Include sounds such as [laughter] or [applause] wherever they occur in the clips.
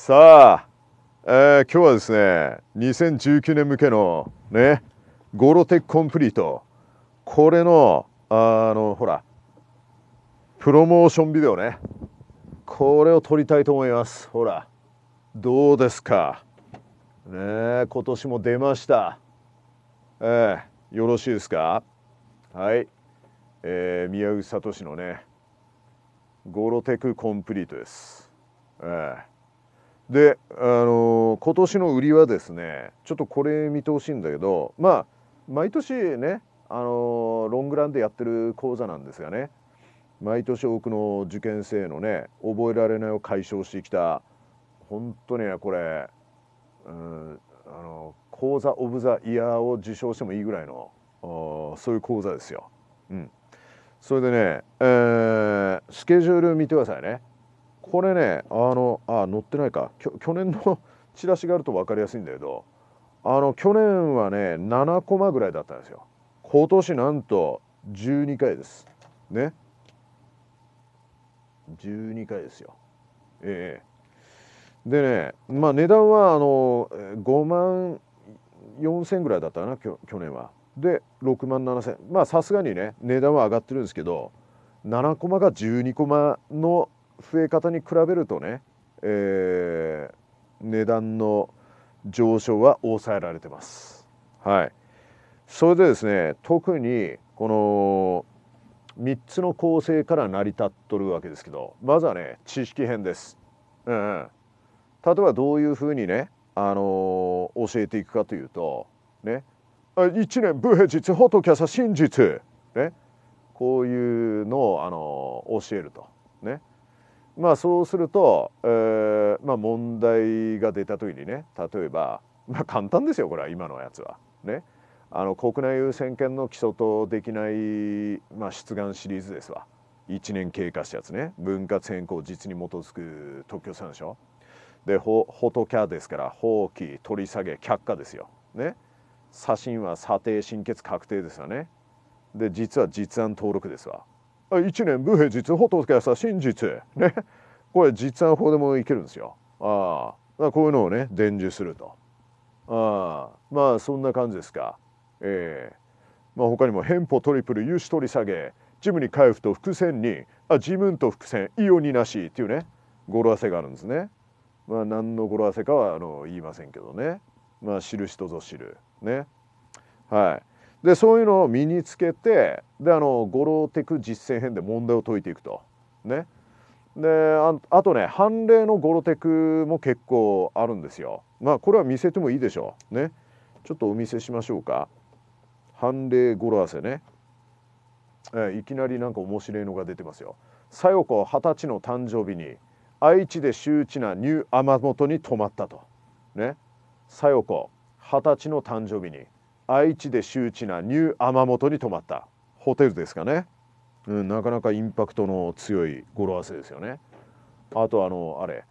さあ、えー、今日はですね2019年向けのねゴロテックコンプリートこれのあのほらプロモーションビデオねこれを撮りたいと思いますほらどうですかね今年も出ましたえー、よろしいですかはい、えー、宮内聡のねゴロテクコンプリートです、えー、であの今年の売りはですねちょっとこれ見てほしいんだけどまあ毎年ねあのロングランでやってる講座なんですがね毎年多くの受験生のね覚えられないを解消してきた本当にねこれ、うん、あの講座オブザイヤーを受賞してもいいぐらいのそういう講座ですよ。うん、それでね、えー、スケジュール見てくださいね。これねあのあ乗ってないか去年の [laughs] チラシがあると分かりやすいんだけどあの去年はね7コマぐらいだったんですよ今年なんと12回ですね12回ですよええー、でねまあ値段はあの5万4000ぐらいだったかな去年はで6万7000まあさすがにね値段は上がってるんですけど7コマが12コマの増え方に比べるとね、えー、値段の上昇は抑えられてます。はい、それでですね特にこの3つの構成から成り立っとるわけですけどまずはね知識編です。うん、うん、例えばどういうふうにね、あのー、教えていくかというとね一年武平実仏さ真実、ね、こういうのを、あのー、教えると。ねまあそうすると、えーまあ、問題が出た時にね例えば、まあ、簡単ですよこれは今のやつは。ね、あの国内優先権の基礎とできない、まあ、出願シリーズですわ1年経過したやつね分割変更実に基づく特許参照でほほときゃですから放棄取り下げ却下ですよ。ね左心は査定審決確定ですよね。で実は実案登録ですわ。1年武兵実仏とさ真実ねこれ実案法でもいけるんですよ。ああこういうのをね伝授すると。ああ、まあそんな感じですか。ええー、まあ他にも変歩トリプル融資取り下げジムに回復と伏線にあジムと伏線イオになしっていうね語呂合わせがあるんですね。まあ何の語呂合わせかはあの言いませんけどね。まあ知る人ぞ知るね。はい、でそういうのを身につけてであの語呂テク実践編で問題を解いていくと。ね。であとね判例のゴロテクも結構あるんですよまあこれは見せてもいいでしょうねちょっとお見せしましょうか判例語呂合わせね、えー、いきなりなんか面白いのが出てますよ小夜子二十歳の誕生日に愛知で周知なニュー天トに泊まったとね小夜子二十歳の誕生日に愛知で周知なニュー天トに泊まったホテルですかねうん、なかなかインパクトの強い語呂合わせですよね。あとあのあれ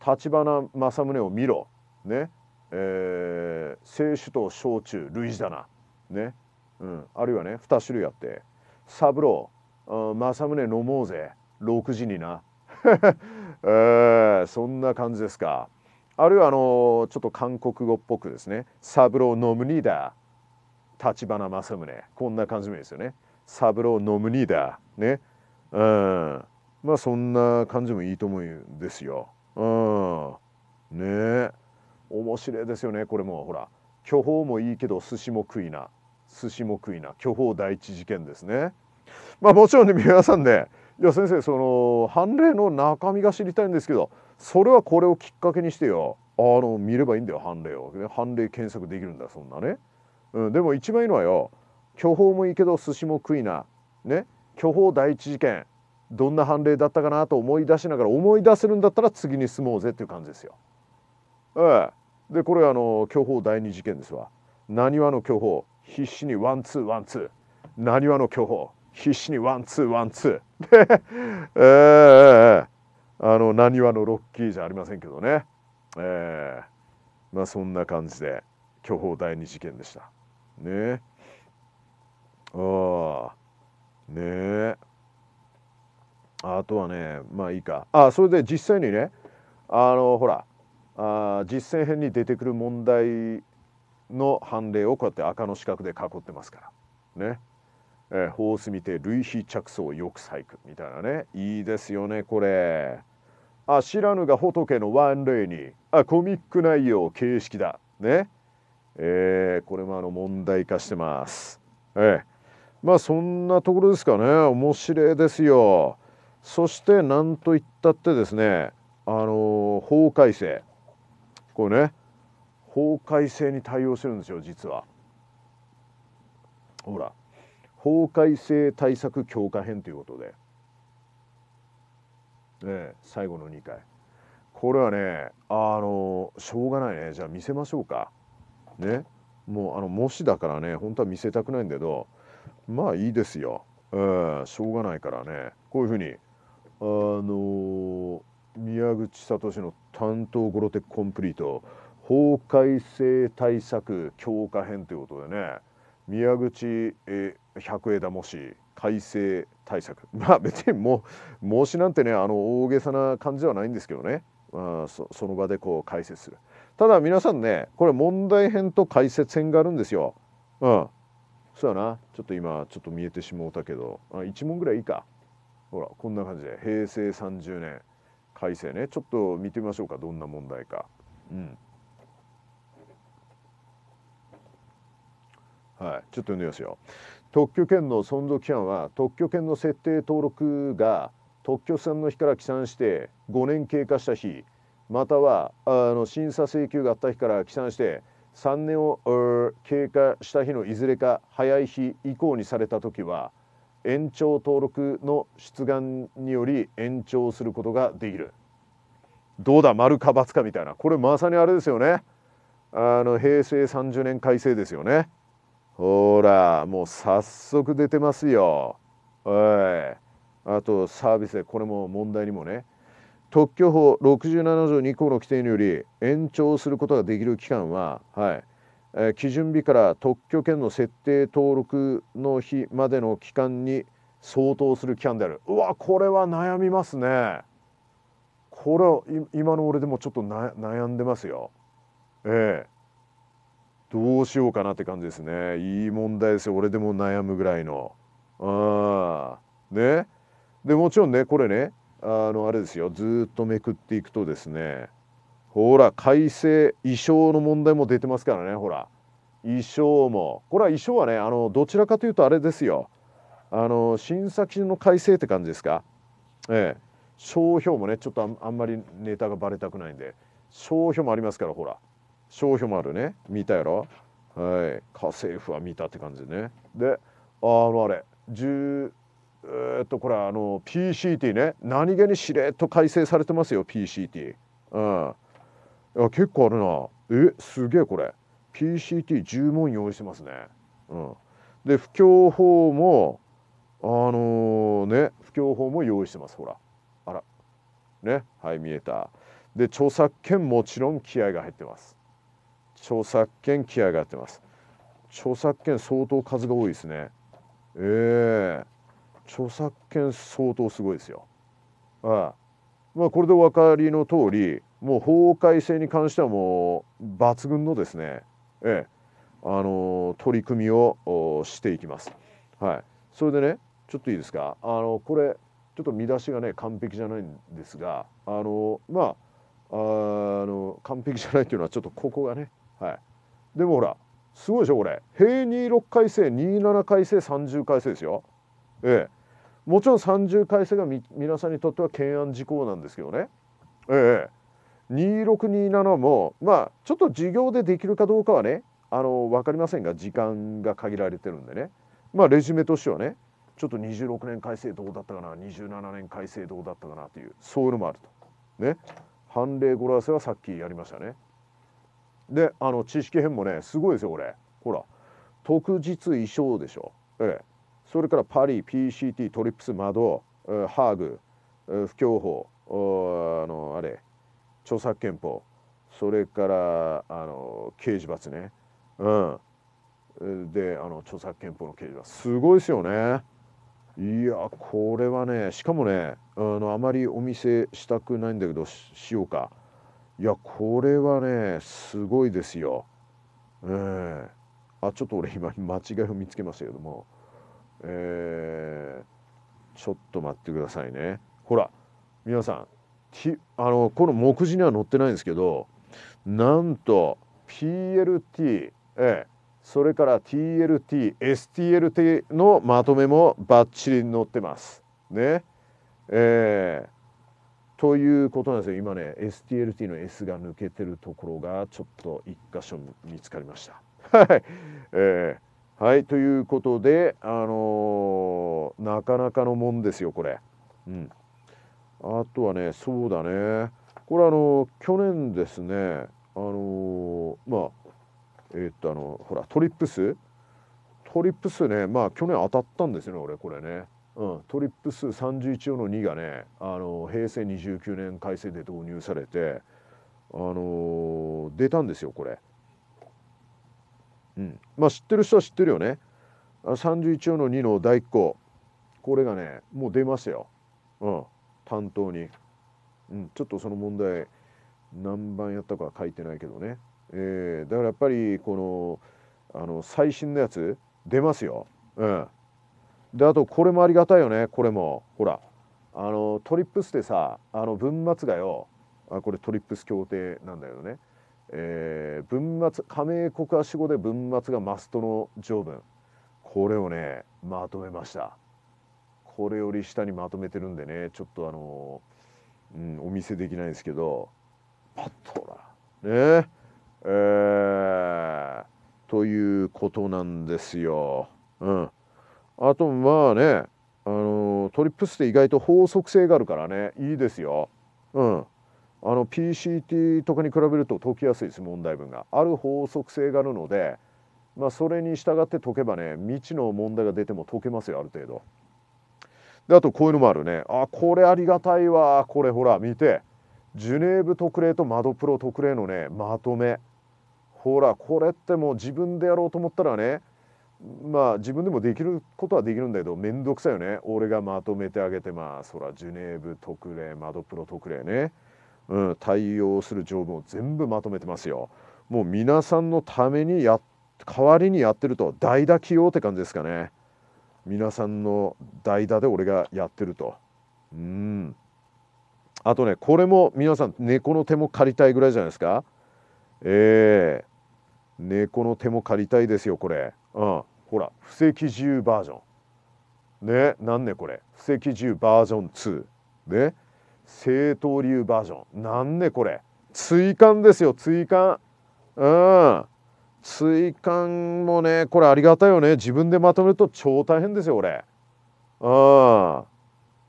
橘政宗を見ろねえー、清酒と焼酎類似だなね、うん、あるいはね2種類あって「三郎政宗飲もうぜ6時にな」[laughs] えー、そんな感じですかあるいはあのちょっと韓国語っぽくですね「三郎飲むにだ橘政宗」こんな感じもいいですよね。三郎ノムニーだねうんまあそんな感じもいいと思うんですよ。うんね面白いですよねこれもほら巨峰もいいけど寿司も食いな寿司も食いな巨峰第一事件ですね。まあもちろんね皆さんねいや先生その判例の中身が知りたいんですけどそれはこれをきっかけにしてよあの見ればいいんだよ判例を、判例検索できるんだそんなね、うん、でも一番いいのはよ巨峰もいいけど寿司も食いなね巨峰第一事件どんな判例だったかなと思い出しながら思い出せるんだったら次に進もうぜっていう感じですよ。ええ、でこれあの巨峰第二事件ですわ。なにわの巨峰必死にワンツーワンツーなにわの巨峰必死にワンツーワンツーで [laughs] えー、えあのなにわのロッキーじゃありませんけどね、ええ、まあそんな感じで巨峰第二事件でしたねああねえあとはねまあいいかあそれで実際にねあのほらあ実践編に出てくる問題の判例をこうやって赤の四角で囲ってますからね、えー、法を見て類比着想よく細工みたいなねいいですよねこれあ知らぬが仏のレ例にあコミック内容形式だねえー、これもあの問題化してますええーまあそんなところですかね面白いですよそして何と言ったってですねあの法改正これね法改正に対応してるんですよ実はほら法改正対策強化編ということで、ね、最後の2回これはねあのしょうがないねじゃあ見せましょうかねもうあの模試だからね本当は見せたくないんだけどまあいいですよ、えー、しょうがないからねこういうふうにあのー、宮口聡の担当ゴロテックコンプリート法改正対策強化編ということでね宮口百枝模試改正対策 [laughs] まあ別にもう模試なんてねあの大げさな感じではないんですけどねあそその場でこう解説するただ皆さんねこれ問題編と解説編があるんですよ。うん、そうやなちょっと今ちょっと見えてしもうたけどあ1問ぐらいいいかほらこんな感じで平成30年改正ねちょっと見てみましょうかどんな問題かうんはい、ちょっと読んでみますよ。特許権の存続期間は特許権の設定登録が特許さんの日から起算して5年経過した日またはあの審査請求があった日から起算して3年を経過した日のいずれか早い日以降にされた時は延長登録の出願により延長することができるどうだ丸か×かみたいなこれまさにあれですよねあの平成30年改正ですよねほらもう早速出てますよおいあとサービスでこれも問題にもね特許法67条2項の規定により延長することができる期間は、はいえー、基準日から特許権の設定登録の日までの期間に相当する期間であるうわこれは悩みますねこれは今の俺でもちょっと悩んでますよええどうしようかなって感じですねいい問題ですよ俺でも悩むぐらいのうあねでもちろんねこれねあのあれですよずっとめくっていくとですねほら改正衣装の問題も出てますからねほら衣装もこれは衣装はねあのどちらかというとあれですよあの審査の改正って感じですかええ商標もねちょっとあんまりネタがバレたくないんで商標もありますからほら商標もあるね見たやろはい家政婦は見たって感じでねであのあれ10えー、っとこれあの PCT ね何気にしれっと改正されてますよ PCT。うん、結構あるなえすげえこれ PCT10 問用意してますね。うん、で不況法もあのー、ね不況法も用意してますほらあらねはい見えた。で著作権もちろん気合が入ってます。著作権気合が入ってます。著作権相当数が多いですね。ええー著作権相当すごいですよ。ああまあ、これでお分かりの通りもう法改正に関してはもう抜群のですね、ええ、あの取り組みをしていきます。はい、それでねちょっといいですかあのこれちょっと見出しがね完璧じゃないんですがあのまああの完璧じゃないっていうのはちょっとここがね、はい、でもほらすごいでしょこれ平26改正27改正30改正ですよ。ええ、もちろん30回生が皆さんにとっては懸案事項なんですけどね、ええ、2627もまあちょっと授業でできるかどうかはねあの分かりませんが時間が限られてるんでねまあレジュメとしてはねちょっと26年改正どうだったかな27年改正どうだったかなというそういうのもあると。ね判例語呂合わせはさっきやりましたね。であの知識編もねすごいですよこれほら特実衣装でしょ。ええ、それからパリ PCT トリップス窓ハーグ不況法あのあれ著作権法それからあの刑事罰ねうんであの著作権法の刑事罰すごいですよねいやこれはねしかもねあのあまりお見せしたくないんだけどしようかいやこれはねすごいですよええあちょっと俺今間違いを見つけましたけどもえー、ちょっと待ってくださいねほら皆さんあのこの目次には載ってないんですけどなんと PLT、えそれから TLT、STLT のまとめもバッチリ載ってます。ね。えー、ということなんですよ。今ね、STLT の S が抜けてるところがちょっと1箇所見つかりました。はい。えーはいということであのー、なかなかのもんですよこれ。うん、あとはねそうだねこれあの去年ですねあのー、まあえー、っとあのほらトリップストリップスねまあ去年当たったんですよね俺これね。うん、トリップス31の2がねあの平成29年改正で導入されて、あのー、出たんですよこれ。うん、まあ知ってる人は知ってるよね31の2の第1項これがねもう出ますよ、うん、担当に、うん、ちょっとその問題何番やったか書いてないけどね、えー、だからやっぱりこのあの最新のやつ出ますよ、うん、であとこれもありがたいよねこれもほらあのトリップスでさあの文末がよあこれトリップス協定なんだけどねえー、文末加盟国足語で文末がマストの条文これをねまとめましたこれより下にまとめてるんでねちょっとあの、うん、お見せできないですけどパッとほらねえー、ということなんですよ。うん、あとまあねあのトリップスって意外と法則性があるからねいいですよ。うんあの PCT とかに比べると解きやすいです問題文がある法則性があるので、まあ、それに従って解けばね未知の問題が出ても解けますよある程度。であとこういうのもあるねあこれありがたいわこれほら見てジュネーブ特例とマドプロ特例のねまとめほらこれってもう自分でやろうと思ったらねまあ自分でもできることはできるんだけど面倒くさいよね俺がまとめてあげてまあそらジュネーブ特例マドプロ特例ね。うん、対応する条文を全部まとめてますよ。もう皆さんのためにや代わりにやってると代打起用って感じですかね。皆さんの代打で俺がやってると。うんあとねこれも皆さん猫の手も借りたいぐらいじゃないですか。えー、猫の手も借りたいですよこれ。うん、ほら布石自由バージョン。ねなんねこれ布石自由バージョン2。ね正刀流バージョンなんねこれ追間ですよ追間うん追間もねこれありがたいよね自分でまとめると超大変ですよ俺うん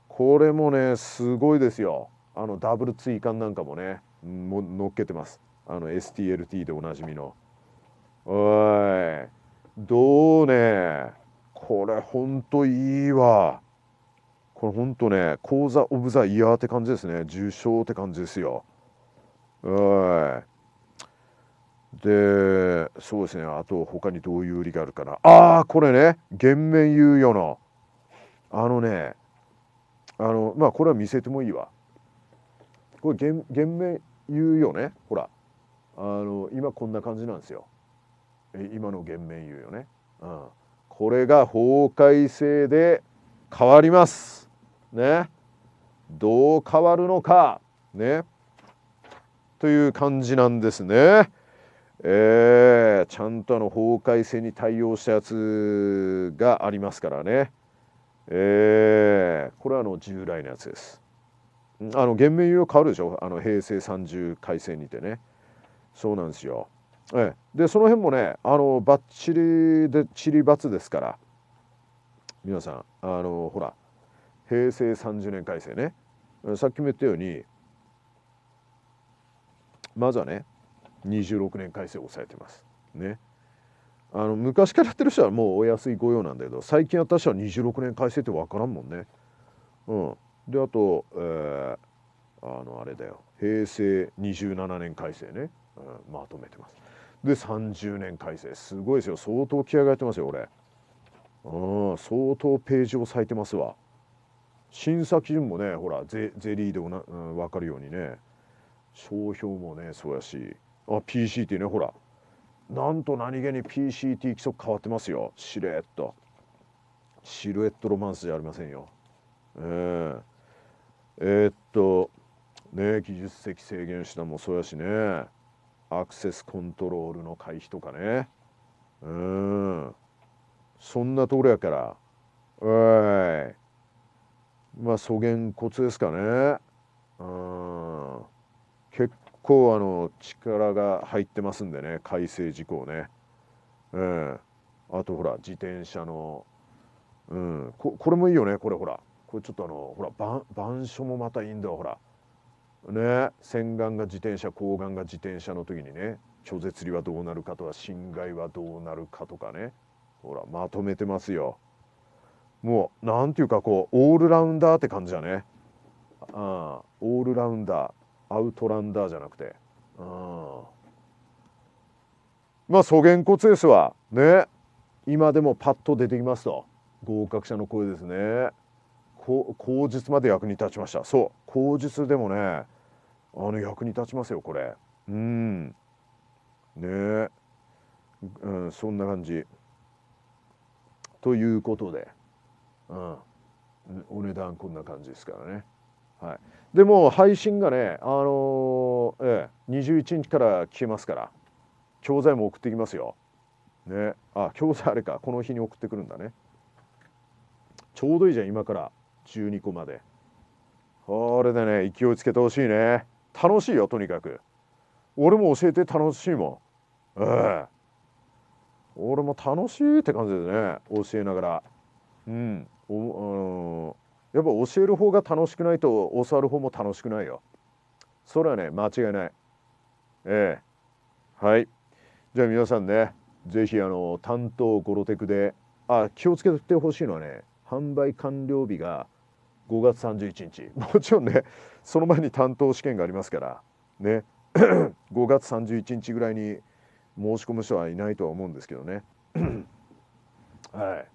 これもねすごいですよあのダブル追間なんかもねも乗っけてますあの STLT でおなじみのおいどうねこれほんといいわこれね講座オブザイヤーって感じですね受賞って感じですよいでそうですねあと他にどういう売りがあるかなああこれね減免猶予のあのねあのまあこれは見せてもいいわこれ減減免猶予ねほらあの今こんな感じなんですよ今の減免猶予ね、うん、これが法改正で変わりますねどう変わるのかねという感じなんですね。えー、ちゃんとあの法改正に対応したやつがありますからね。えー、これはあの従来のやつです。あの減免猶予変わるでしょあの平成30改正にてね。そうなんですよ。ええ、でその辺もねあのバッチリでチリバツですから皆さんあのほら平成30年改正ねさっきも言ったようにまずはね26年改正を抑えてますねあの昔からやってる人はもうお安い御用なんだけど最近やった人は26年改正って分からんもんねうんであと、えー、あのあれだよ平成27年改正ね、うん、まとめてますで30年改正すごいですよ相当気合が入ってますよ俺うん相当ページを割いてますわ審査基準もねほらゼゼリーでもな、うん、分かるようにね商標もねそうやしあ PCT ねほらなんと何気に PCT 規則変わってますよシルエットシルエットロマンスじゃありませんよえー、えー、っとね技術的制限手段もそうやしねアクセスコントロールの回避とかねうんそんなところやからおいまあ粗言骨ですかねうん結構あの力が入ってますんでね改正事項ねええー、あとほら自転車のうんここれもいいよねこれほらこれちょっとあのほら板書もまたいいんだほらね洗顔が自転車抗がんが自転車の時にね拒絶理はどうなるかとか侵害はどうなるかとかねほらまとめてますよ。もう何ていうかこうオールラウンダーって感じだねあオールラウンダーアウトランダーじゃなくてあまあ素原骨ですわね今でもパッと出てきますと合格者の声ですねこ口述まで役に立ちましたそう口述でもねあの役に立ちますよこれうんねえ、うん、そんな感じということでうん、お値段こんな感じですからね。はい、でも配信がね、あのー、ええ、21日から消えますから教材も送ってきますよ。ね、あ教材あれかこの日に送ってくるんだね。ちょうどいいじゃん今から12個まで。これでね勢いつけてほしいね。楽しいよとにかく。俺も教えて楽しいもん。ええ。俺も楽しいって感じでね教えながら。うん、おあのやっぱ教える方が楽しくないと教わる方も楽しくないよ。それはね間違いない。ええはい。じゃあ皆さんね是非あの担当ゴロテクであ気をつけてほしいのはね販売完了日が5月31日もちろんねその前に担当試験がありますからね5 [coughs] 月31日ぐらいに申し込む人はいないとは思うんですけどね [coughs] はい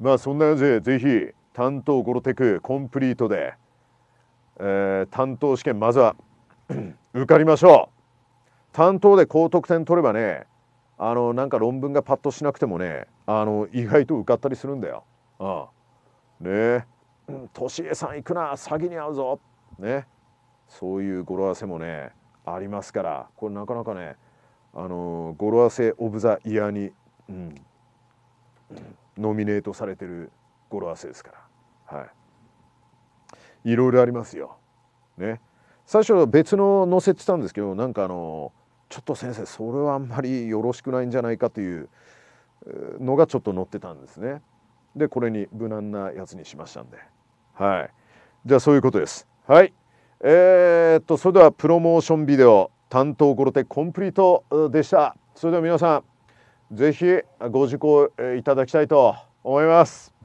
まあそんな感じでぜひ担当ゴロテクコンプリートで、えー、担当試験まずは [clears throat] 受かりましょう担当で高得点取ればねあのなんか論文がパッとしなくてもねあの意外と受かったりするんだよ。ああねえ利恵さん行くな詐欺に遭うぞねそういう語呂合わせもねありますからこれなかなかねあの語呂合わせオブザイヤーに、うん、ノミネートされてる語呂合わせですから、はい、いろいろありますよ。ね、最初別の載せてたんですけどなんかあのちょっと先生それはあんまりよろしくないんじゃないかというのがちょっと載ってたんですね。でこれに無難なやつにしましたんで。はい、じゃあそういうことです。はい、えー、っとそれではプロモーションビデオ担当ゴロテコンプリートでした。それでは皆さんぜひご受講いただきたいと思います。